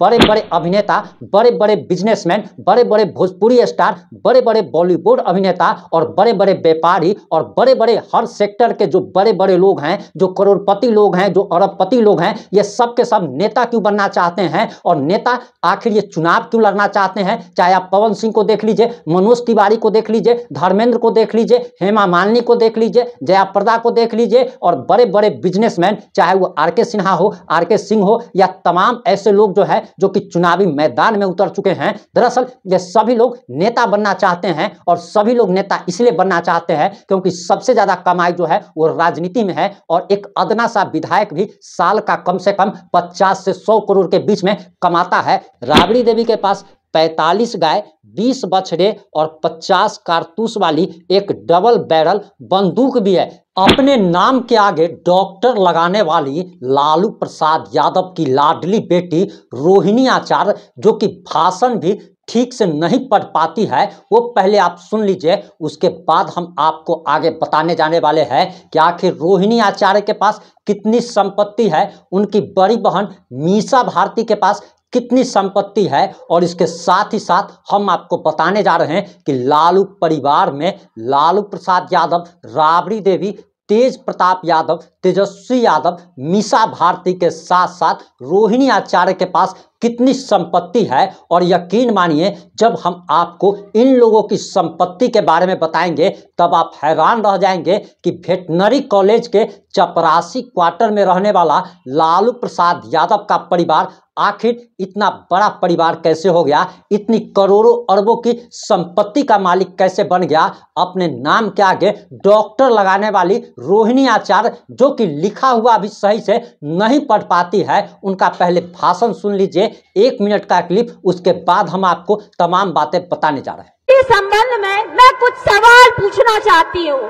बड़े बड़े अभिनेता बड़े बड़े बिजनेसमैन बड़े बड़े भोजपुरी स्टार बड़े बड़े बॉलीवुड अभिनेता और बड़े बड़े व्यापारी और बड़े बड़े हर सेक्टर के जो बड़े बड़े लोग हैं जो करोड़पति लोग हैं जो अरबपति लोग हैं ये सब के सब नेता क्यों बनना चाहते हैं और नेता आखिर ये चुनाव क्यों लड़ना चाहते हैं चाहे आप पवन सिंह को देख लीजिए मनोज तिवारी को देख लीजिए धर्मेंद्र को देख लीजिए हेमा मालिनी को देख लीजिए जया प्रदा को देख लीजिए और बड़े बड़े बिजनेसमैन चाहे वो आर के सिन्हा हो आर के सिंह हो या तमाम ऐसे लोग जो है जो कि चुनावी मैदान में उतर चुके हैं दरअसल ये सभी लोग नेता बनना चाहते हैं और सभी लोग नेता इसलिए बनना चाहते हैं क्योंकि सबसे ज्यादा कमाई जो है वो राजनीति में है और एक अदना सा विधायक भी साल का कम से कम पचास से सौ करोड़ के बीच में कमाता है राबड़ी देवी के पास पैंतालीस गाय बीस बछड़े और पचास कारतूस वाली एक डबल बैरल बंदूक भी है अपने नाम के आगे डॉक्टर लगाने वाली लालू प्रसाद यादव की लाडली बेटी रोहिणी आचार्य जो कि भाषण भी ठीक से नहीं पढ़ पाती है वो पहले आप सुन लीजिए उसके बाद हम आपको आगे बताने जाने वाले हैं कि आखिर रोहिणी आचार्य के पास कितनी संपत्ति है उनकी बड़ी बहन मीसा भारती के पास कितनी संपत्ति है और इसके साथ ही साथ हम आपको बताने जा रहे हैं कि लालू परिवार में लालू प्रसाद यादव राबड़ी देवी तेज प्रताप यादव तेजस्वी यादव मीसा भारती के साथ साथ रोहिणी आचार्य के पास कितनी संपत्ति है और यकीन मानिए जब हम आपको इन लोगों की संपत्ति के बारे में बताएंगे तब आप हैरान रह जाएंगे कि वेटनरी कॉलेज के चपरासी क्वार्टर में रहने वाला लालू प्रसाद यादव का परिवार आखिर इतना बड़ा परिवार कैसे हो गया इतनी करोड़ों अरबों की संपत्ति का मालिक कैसे बन गया अपने नाम के आगे डॉक्टर लगाने वाली रोहिणी आचार्य जो कि लिखा हुआ भी सही से नहीं पढ़ पाती है उनका पहले भाषण सुन लीजिए एक मिनट का क्लिप उसके बाद हम आपको तमाम बातें बताने जा रहे हैं इस संबंध में मैं कुछ सवाल पूछना चाहती हूँ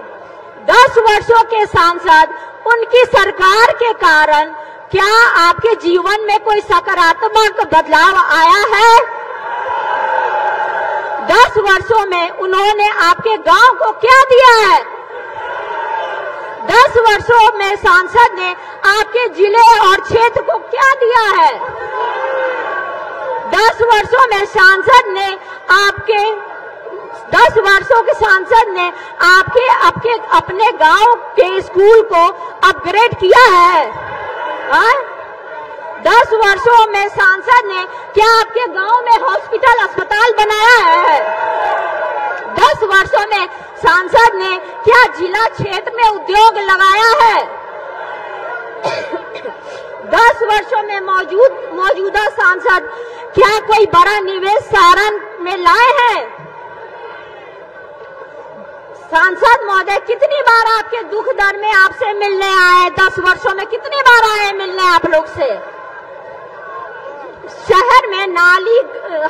दस वर्षो के सांसद उनकी सरकार के कारण क्या आपके जीवन में कोई सकारात्मक बदलाव आया है दस वर्षों में उन्होंने आपके गांव को क्या दिया है दस वर्षों में सांसद ने आपके जिले और क्षेत्र को क्या दिया है दस वर्षों में सांसद ने आपके दस वर्षों के सांसद ने आपके आपके अपने गांव के स्कूल को अपग्रेड किया है और दस वर्षों में सांसद ने क्या आपके गांव में हॉस्पिटल अस्पताल बनाया है दस वर्षों में सांसद ने क्या जिला क्षेत्र में उद्योग लगाया है दस वर्षों में मौजूद मौजूदा सांसद क्या कोई बड़ा निवेश सारण में लाए हैं सांसद महोदय कितनी बार आपके दुख दर में आपसे मिलने आए दस वर्षों में कितनी बार आए मिलने आप लोग से शहर में नाली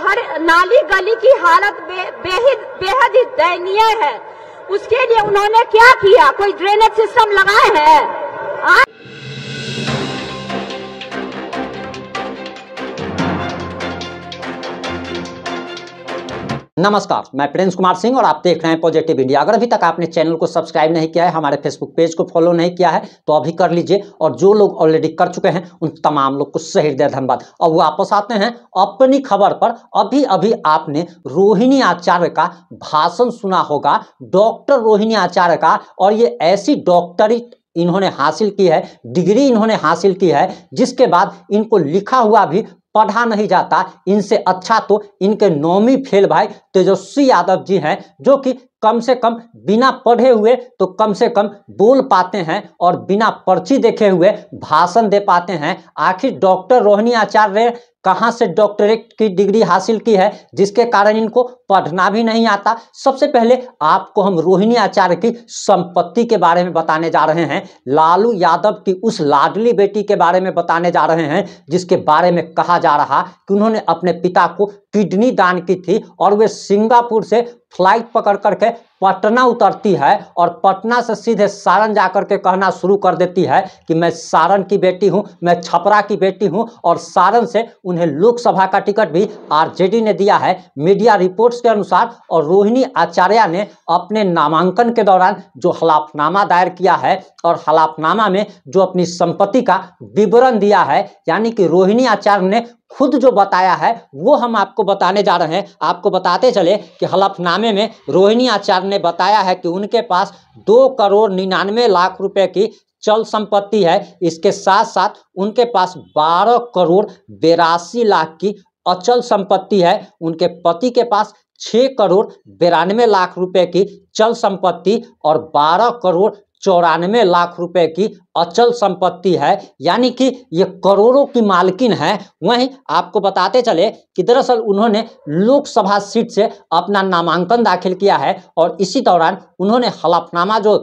हर नाली गली की हालत बे, बेहद बेहद ही दयनीय है उसके लिए उन्होंने क्या किया कोई ड्रेनेज सिस्टम लगाए हैं नमस्कार मैं प्रिंस कुमार सिंह और आप देख रहे हैं पॉजिटिव इंडिया अगर अभी तक आपने चैनल को सब्सक्राइब नहीं किया है हमारे फेसबुक पेज को फॉलो नहीं किया है तो अभी कर लीजिए और जो लोग ऑलरेडी कर चुके हैं उन तमाम लोग को सहृदय धन्यवाद और वापस आते हैं अपनी खबर पर अभी अभी आपने रोहिणी आचार्य का भाषण सुना होगा डॉक्टर रोहिणी आचार्य का और ये ऐसी डॉक्टरी इन्होंने हासिल की है डिग्री इन्होंने हासिल की है जिसके बाद इनको लिखा हुआ भी पढ़ा नहीं जाता इनसे अच्छा तो इनके नौमी फेल भाई तेजस्वी यादव जी हैं जो कि कम से कम बिना पढ़े हुए तो कम से कम बोल पाते हैं और बिना पर्ची देखे हुए भाषण दे पाते हैं आखिर डॉक्टर रोहिणी आचार्य कहाँ से डॉक्टरेट की डिग्री हासिल की है जिसके कारण इनको पढ़ना भी नहीं आता सबसे पहले आपको हम रोहिणी आचार्य की संपत्ति के बारे में बताने जा रहे हैं लालू यादव की उस लाडली बेटी के बारे में बताने जा रहे हैं जिसके बारे में कहा जा रहा कि उन्होंने अपने पिता को किडनी दान की थी और वे सिंगापुर से फ्लाइट पकड़ करके पटना उतरती है और पटना से सीधे सारण जा कर के कहना शुरू कर देती है कि मैं सारण की बेटी हूँ मैं छपरा की बेटी हूँ और सारण से उन्हें लोकसभा का टिकट भी आरजेडी ने दिया है मीडिया रिपोर्ट्स के अनुसार और रोहिणी आचार्य ने अपने नामांकन के दौरान जो हलाफनामा दायर किया है और हलाफनामा में जो अपनी संपत्ति का विवरण दिया है यानी कि रोहिणी आचार्य ने खुद जो बताया है वो हम आपको बताने जा रहे हैं आपको बताते चले कि हलफनामे में रोहिणी आचार्य ने बताया है कि उनके पास दो करोड़ निन्यानवे लाख रुपए की चल संपत्ति है इसके साथ साथ उनके पास 12 करोड़ बेरासी लाख की अचल संपत्ति है उनके पति के पास छः करोड़ बिरानवे लाख रुपए की चल संपत्ति और 12 करोड़ चौरानवे लाख रुपए की अचल संपत्ति है यानी कि ये करोड़ों की मालकिन है वहीं आपको बताते चले कि दरअसल उन्होंने लोकसभा सीट से अपना नामांकन दाखिल किया है और इसी दौरान उन्होंने हलफनामा जो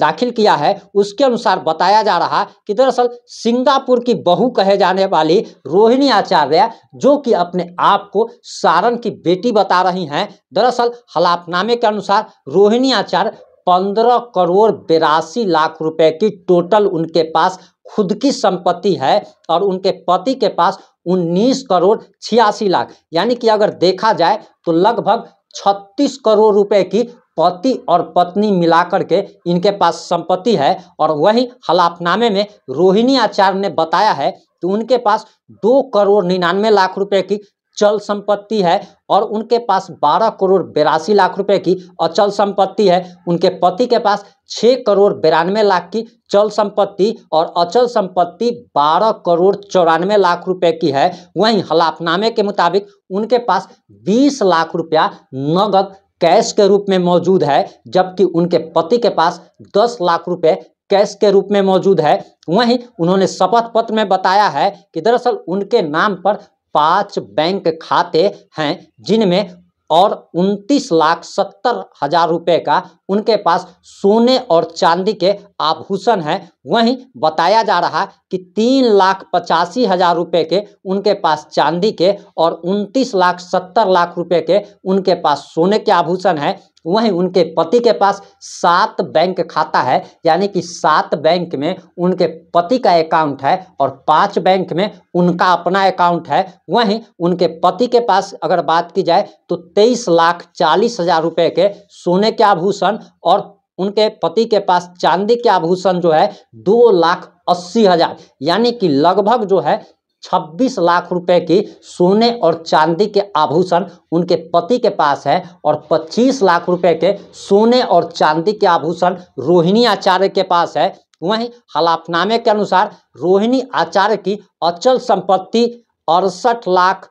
दाखिल किया है उसके अनुसार बताया जा रहा कि दरअसल सिंगापुर की बहू कहे जाने वाली रोहिणी आचार्य जो कि अपने आप को सारण की बेटी बता रही हैं दरअसल हलाफनामे के अनुसार रोहिणी आचार्य पंद्रह करोड़ बेरासी लाख रुपए की टोटल उनके पास खुद की संपत्ति है और उनके पति के पास उन्नीस करोड़ छियासी लाख यानी कि अगर देखा जाए तो लगभग छत्तीस करोड़ रुपए की पति और पत्नी मिलाकर के इनके पास संपत्ति है और वही हलाफनामे में रोहिणी आचार्य ने बताया है कि उनके पास दो करोड़ निन्यानवे लाख रुपए की चल संपत्ति है और उनके पास 12 करोड़ बेरासी लाख रुपए की अचल संपत्ति है उनके पति के पास 6 करोड़ बिरानवे लाख की चल संपत्ति और अचल संपत्ति 12 करोड़ चौरानवे लाख रुपए की है वहीं हलाफनामे के मुताबिक उनके पास 20 लाख रुपया नगद कैश के रूप में मौजूद है जबकि उनके पति के पास दस लाख रुपए कैश के रूप में मौजूद है वहीं उन्होंने शपथ पत्र में बताया है कि दरअसल उनके नाम पर पांच बैंक खाते हैं जिनमें और उनतीस लाख सत्तर हजार रुपये का उनके पास सोने और चांदी के आभूषण है वहीं बताया जा रहा कि तीन लाख पचासी हजार रुपये के उनके पास चांदी के और उनतीस लाख सत्तर लाख रुपये के उनके पास सोने के आभूषण है वहीं उनके पति के पास सात बैंक खाता है यानी कि सात बैंक में उनके पति का अकाउंट है और पांच बैंक में उनका अपना अकाउंट है वहीं उनके पति के पास अगर बात की जाए तो तेईस लाख चालीस हजार रुपये के सोने के आभूषण और उनके पति के पास चांदी के आभूषण जो है दो लाख अस्सी हजार यानी कि लगभग जो है छब्बीस लाख रुपए की सोने और चांदी के आभूषण उनके पति के पास है और पच्चीस लाख रुपए के सोने और चांदी के आभूषण रोहिणी आचार्य के पास है वहीं हलाफनामे के अनुसार रोहिणी आचार्य की अचल संपत्ति अड़सठ लाख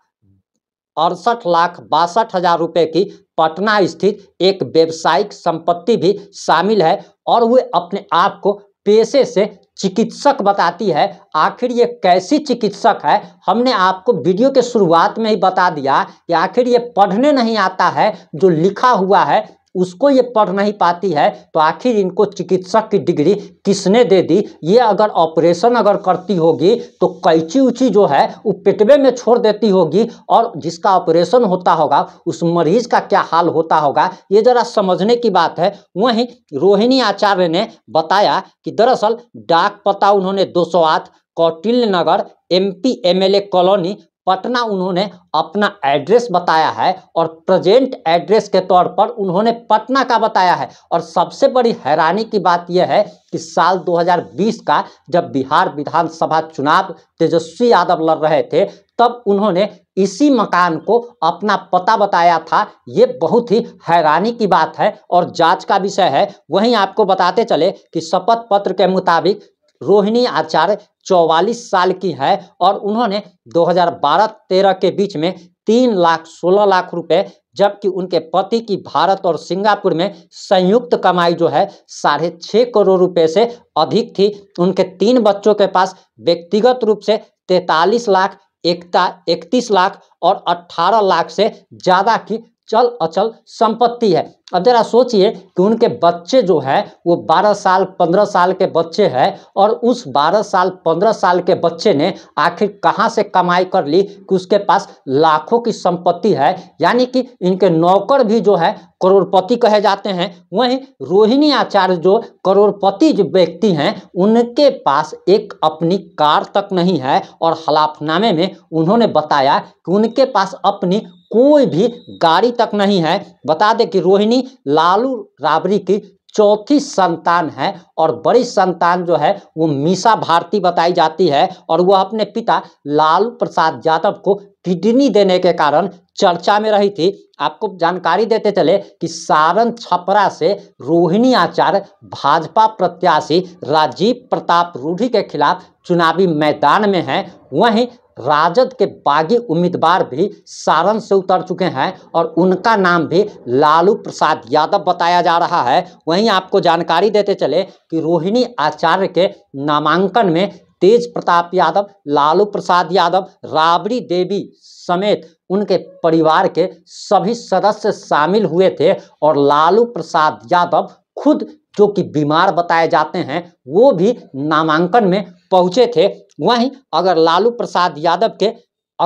अड़सठ लाख बासठ हजार रुपए की पटना स्थित एक व्यवसायिक संपत्ति भी शामिल है और वे अपने आप को पेशे से चिकित्सक बताती है आखिर ये कैसी चिकित्सक है हमने आपको वीडियो के शुरुआत में ही बता दिया कि आखिर ये पढ़ने नहीं आता है जो लिखा हुआ है उसको ये पढ़ नहीं पाती है तो आखिर इनको चिकित्सक की डिग्री किसने दे दी ये अगर ऑपरेशन अगर करती होगी तो कैची उची जो है वो पेटवे में छोड़ देती होगी और जिसका ऑपरेशन होता होगा उस मरीज का क्या हाल होता होगा ये जरा समझने की बात है वहीं रोहिणी आचार्य ने बताया कि दरअसल डाक पता उन्होंने दो सौ आठ Kautilya Nagar MP MLA colony Patna उन्होंने अपना एड्रेस बताया है और प्रेजेंट एड्रेस के तौर पर उन्होंने पटना का बताया है और सबसे बड़ी हैरानी की बात यह है कि साल 2020 का जब बिहार विधानसभा चुनाव तेजस्वी यादव लड़ रहे थे तब उन्होंने इसी मकान को अपना पता बताया था ये बहुत ही हैरानी की बात है और जांच का विषय है वहीं आपको बताते चले कि शपथ पत्र के मुताबिक रोहिणी आचार्य चौवालीस साल की है और उन्होंने 2012-13 के बीच में तीन लाख सोलह लाख रुपए जबकि उनके पति की भारत और सिंगापुर में संयुक्त कमाई जो है साढ़े छः करोड़ रुपए से अधिक थी उनके तीन बच्चों के पास व्यक्तिगत रूप से तैतालीस लाख एकता इकतीस लाख और अट्ठारह लाख से ज़्यादा की चल अचल संपत्ति है अब जरा सोचिए कि उनके बच्चे जो है वो 12 साल 15 साल के बच्चे हैं और उस 12 साल 15 साल के बच्चे ने आखिर कहाँ से कमाई कर ली कि उसके पास लाखों की संपत्ति है यानी कि इनके नौकर भी जो है करोड़पति कहे जाते हैं वहीं रोहिणी आचार्य जो करोड़पति जो व्यक्ति हैं उनके पास एक अपनी कार तक नहीं है और हलाफनामे में उन्होंने बताया कि उनके पास अपनी कोई भी गाड़ी तक नहीं है बता दें कि रोहिणी लालू राबड़ी की चौथी संतान है और बड़ी संतान जो है वो मीसा भारती बताई जाती है और वह अपने पिता लालू प्रसाद यादव को किडनी देने के कारण चर्चा में रही थी आपको जानकारी देते चले कि सारण छपरा से रोहिणी आचार्य भाजपा प्रत्याशी राजीव प्रताप रूढ़ी के खिलाफ चुनावी मैदान में हैं वहीं राजद के बागी उम्मीदवार भी सारण से उतर चुके हैं और उनका नाम भी लालू प्रसाद यादव बताया जा रहा है वहीं आपको जानकारी देते चले कि रोहिणी आचार्य के नामांकन में तेज प्रताप यादव लालू प्रसाद यादव राबड़ी देवी समेत उनके परिवार के सभी सदस्य शामिल हुए थे और लालू प्रसाद यादव खुद जो कि बीमार बताए जाते हैं वो भी नामांकन में पहुंचे थे वहीं अगर लालू प्रसाद यादव के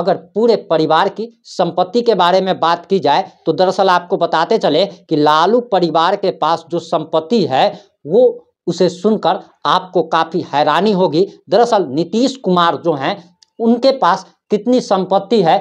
अगर पूरे परिवार की संपत्ति के बारे में बात की जाए तो दरअसल आपको बताते चले कि लालू परिवार के पास जो संपत्ति है वो उसे सुनकर आपको काफ़ी हैरानी होगी दरअसल नीतीश कुमार जो हैं उनके पास कितनी संपत्ति है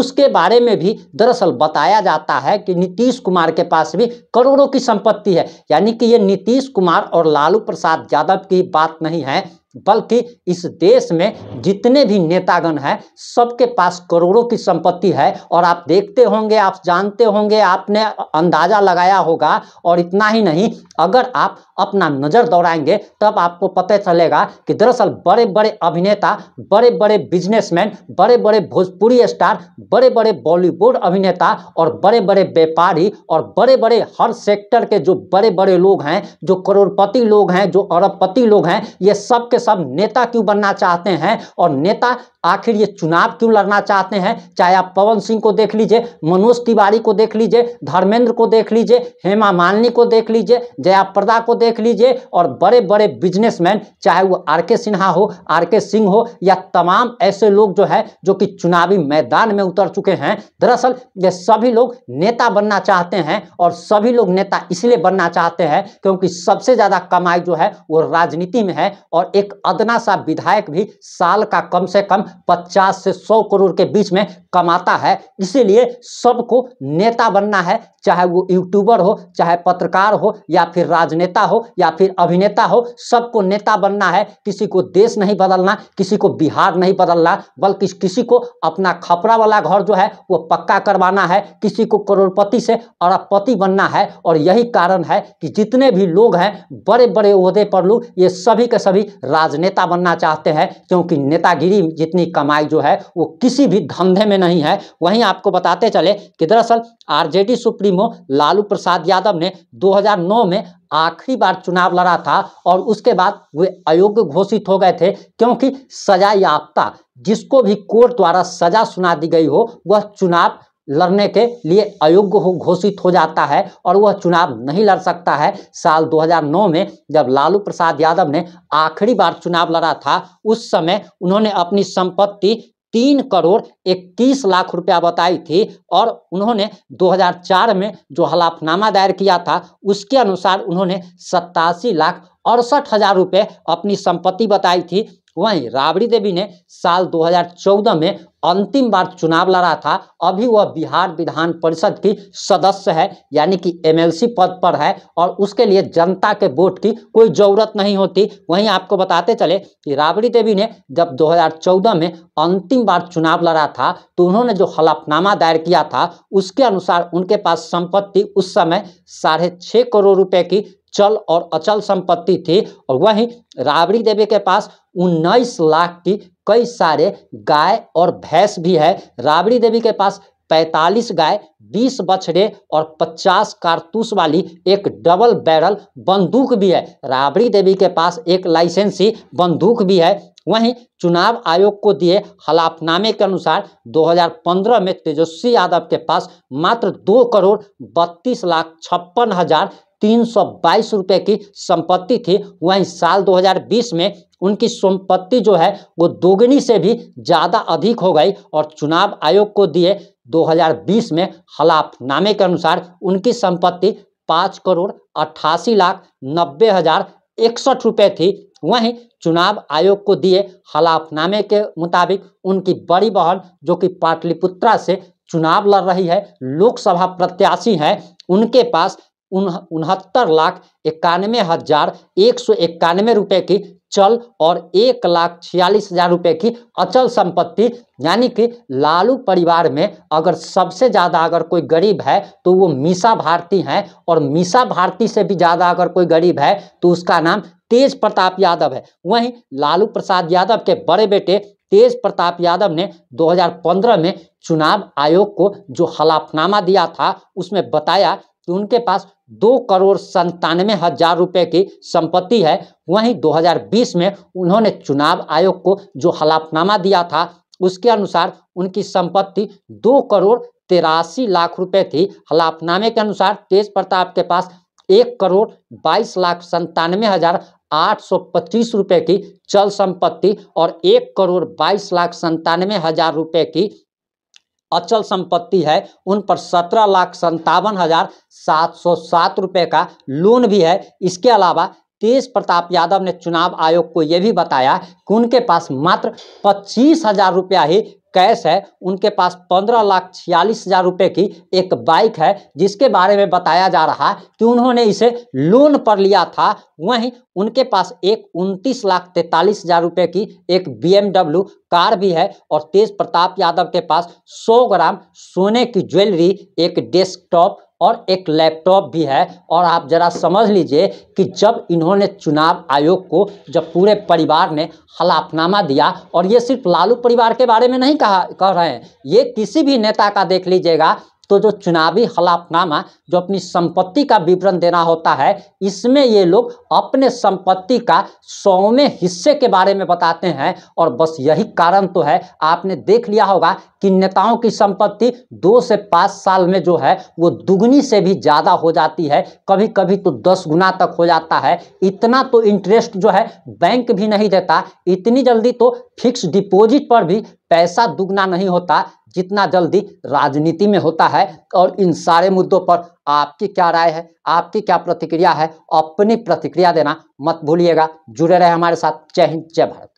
उसके बारे में भी दरअसल बताया जाता है कि नीतीश कुमार के पास भी करोड़ों की संपत्ति है यानी कि ये नीतीश कुमार और लालू प्रसाद यादव की बात नहीं है बल्कि इस देश में जितने भी नेतागण हैं सबके पास करोड़ों की संपत्ति है और आप देखते होंगे आप जानते होंगे आपने अंदाज़ा लगाया होगा और इतना ही नहीं अगर आप अपना नज़र दौड़ाएंगे तब आपको पता चलेगा कि दरअसल बड़े बड़े अभिनेता बड़े बड़े बिजनेसमैन बड़े बड़े भोजपुरी स्टार बड़े बड़े बॉलीवुड अभिनेता और बड़े बड़े व्यापारी और बड़े बड़े हर सेक्टर के जो बड़े बड़े लोग हैं जो करोड़पति लोग हैं जो अरबपति लोग हैं ये सब के सब नेता क्यों बनना चाहते हैं और नेता आखिर ये चुनाव क्यों लड़ना चाहते हैं चाहे आप पवन सिंह को देख लीजिए मनोज तिवारी को देख लीजिए धर्मेंद्र को देख लीजिए हेमा मालिनी को देख लीजिए जया प्रदा को देख लीजिए और बड़े बड़े बिजनेसमैन चाहे वो आर के सिन्हा हो आर के सिंह हो या तमाम ऐसे लोग जो है जो कि चुनावी मैदान में उतर चुके हैं दरअसल ये सभी लोग नेता बनना चाहते हैं और सभी लोग नेता इसलिए बनना चाहते हैं क्योंकि सबसे ज़्यादा कमाई जो है वो राजनीति में है और एक एक अदना सा विधायक भी साल का कम से कम 50 से 100 करोड़ के बीच में कमाता है इसीलिए सबको नेता बनना है चाहे वो यूट्यूबर हो चाहे पत्रकार हो या फिर राजनेता हो या फिर अभिनेता हो सबको नेता बनना है किसी को देश नहीं बदलना किसी को बिहार नहीं बदलना बल्कि किसी को अपना खपरा वाला घर जो है वो पक्का करवाना है किसी को करोड़पति से अरबपति बनना है और यही कारण है कि जितने भी लोग हैं बड़े बड़े उहदे पर लोग ये सभी के सभी राजनेता बनना चाहते हैं क्योंकि नेतागिरी जितनी कमाई जो है वो किसी भी धंधे में नहीं है वहीं आपको बताते चले कि दरअसल आरजेडी सुप्रीमो लालू प्रसाद यादव ने 2009 में आखिरी बार चुनाव लड़ा था और उसके बाद वे अयोग्य घोषित हो गए थे क्योंकि सजा याफ्ता जिसको भी कोर्ट द्वारा सजा सुना दी गई हो वह चुनाव लड़ने के लिए अयोग्य हो घोषित हो जाता है और वह चुनाव नहीं लड़ सकता है साल 2009 में जब लालू प्रसाद यादव ने आखिरी बार चुनाव लड़ा था उस समय उन्होंने अपनी संपत्ति तीन करोड़ इक्कीस लाख रुपया बताई थी और उन्होंने 2004 में जो हलाफनामा दायर किया था उसके अनुसार उन्होंने सत्तासी लाख अड़सठ हज़ार रुपये अपनी संपत्ति बताई थी वहीं राबड़ी देवी ने साल 2014 में अंतिम बार चुनाव लड़ा था अभी वह बिहार विधान परिषद की सदस्य है यानी कि एमएलसी पद पर है और उसके लिए जनता के वोट की कोई ज़रूरत नहीं होती वहीं आपको बताते चले कि राबड़ी देवी ने जब 2014 में अंतिम बार चुनाव लड़ा था तो उन्होंने जो हलफनामा दायर किया था उसके अनुसार उनके पास संपत्ति उस समय साढ़े करोड़ रुपए की चल और अचल संपत्ति थी और वहीं राबड़ी देवी के पास उन्नीस लाख की कई सारे गाय और भैंस भी है राबड़ी देवी के पास 45 गाय 20 बछड़े और 50 कारतूस वाली एक डबल बैरल बंदूक भी है राबड़ी देवी के पास एक लाइसेंसी बंदूक भी है वहीं चुनाव आयोग को दिए हलाफनामे के अनुसार 2015 में तेजस्वी यादव के पास मात्र दो करोड़ बत्तीस लाख छप्पन हजार तीन सौ बाईस रुपये की संपत्ति थी वहीं साल 2020 में उनकी संपत्ति जो है वो दोगुनी से भी ज़्यादा अधिक हो गई और चुनाव आयोग को दिए 2020 में हलाफनामे के अनुसार उनकी संपत्ति पाँच करोड़ अट्ठासी लाख नब्बे हज़ार इकसठ रुपये थी वहीं चुनाव आयोग को दिए हलाफनामे के मुताबिक उनकी बड़ी बहन जो कि पाटलिपुत्रा से चुनाव लड़ रही है लोकसभा प्रत्याशी हैं उनके पास उन उनहत्तर लाख इक्यानवे हजार एक सौ इक्यानवे रुपये की चल और एक लाख छियालीस हजार रुपये की अचल संपत्ति यानी कि लालू परिवार में अगर सबसे ज़्यादा अगर कोई गरीब है तो वो मीसा भारती हैं और मीसा भारती से भी ज़्यादा अगर कोई गरीब है तो उसका नाम तेज प्रताप यादव है वहीं लालू प्रसाद यादव के बड़े बेटे तेज प्रताप यादव ने 2015 में चुनाव आयोग को जो हलाफनामा दिया था उसमें बताया कि तो उनके पास दो करोड़ संतानवे हजार रुपए की संपत्ति है वहीं 2020 में उन्होंने चुनाव आयोग को जो हलाफनामा दिया था उसके अनुसार उनकी संपत्ति दो करोड़ तिरासी लाख रुपए थी हलाफनामे के अनुसार तेज प्रताप के पास एक करोड़ बाईस लाख संतानवे हजार आठ सौ पच्चीस रुपये की चल संपत्ति और एक करोड़ बाईस लाख संतानवे हजार रुपये की अचल संपत्ति है उन पर सत्रह लाख संतावन हजार सात सौ सात रुपये का लोन भी है इसके अलावा तेज प्रताप यादव ने चुनाव आयोग को यह भी बताया कि उनके पास मात्र पच्चीस हजार रुपया ही कैश है उनके पास पंद्रह लाख छियालीस हजार रुपये की एक बाइक है जिसके बारे में बताया जा रहा है कि उन्होंने इसे लोन पर लिया था वहीं उनके पास एक उनतीस लाख तैतालीस हजार रुपये की एक बीएमडब्ल्यू कार भी है और तेज प्रताप यादव के पास सौ ग्राम सोने की ज्वेलरी एक डेस्कटॉप और एक लैपटॉप भी है और आप ज़रा समझ लीजिए कि जब इन्होंने चुनाव आयोग को जब पूरे परिवार ने हलाफनामा दिया और ये सिर्फ लालू परिवार के बारे में नहीं कहा कह रहे हैं ये किसी भी नेता का देख लीजिएगा तो जो चुनावी हलाफनामा जो अपनी संपत्ति का विवरण देना होता है इसमें ये लोग अपने संपत्ति का सौवें हिस्से के बारे में बताते हैं और बस यही कारण तो है आपने देख लिया होगा कि नेताओं की संपत्ति दो से पाँच साल में जो है वो दुगनी से भी ज़्यादा हो जाती है कभी कभी तो दस गुना तक हो जाता है इतना तो इंटरेस्ट जो है बैंक भी नहीं देता इतनी जल्दी तो फिक्स डिपॉजिट पर भी पैसा दुगना नहीं होता जितना जल्दी राजनीति में होता है और इन सारे मुद्दों पर आपकी क्या राय है आपकी क्या प्रतिक्रिया है अपनी प्रतिक्रिया देना मत भूलिएगा जुड़े रहे हमारे साथ जय हिंद जय भारत